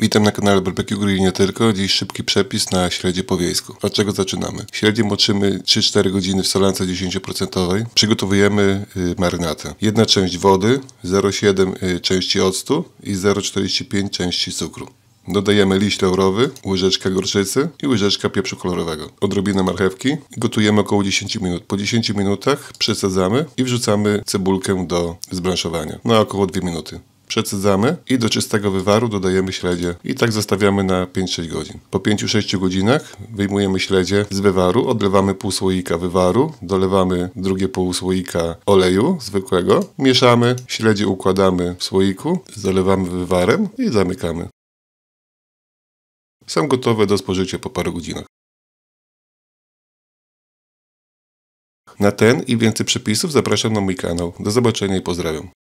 Witam na kanale Barbecue Grill nie tylko. Dziś szybki przepis na śledzie po wiejsku. Od czego zaczynamy? Śledzie moczymy 3-4 godziny w solance 10%. Przygotowujemy y, marynatę. Jedna część wody, 0,7 y, części octu i 0,45 części cukru. Dodajemy liść laurowy, łyżeczka gorczycy i łyżeczka pieprzu kolorowego. Odrobinę marchewki. Gotujemy około 10 minut. Po 10 minutach przesadzamy i wrzucamy cebulkę do zblanszowania na około 2 minuty przecydzamy i do czystego wywaru dodajemy śledzie i tak zostawiamy na 5-6 godzin. Po 5-6 godzinach wyjmujemy śledzie z wywaru, odlewamy pół słoika wywaru, dolewamy drugie pół słoika oleju zwykłego, mieszamy, śledzie układamy w słoiku, zalewamy wywarem i zamykamy. Są gotowe do spożycia po paru godzinach. Na ten i więcej przepisów zapraszam na mój kanał. Do zobaczenia i pozdrawiam.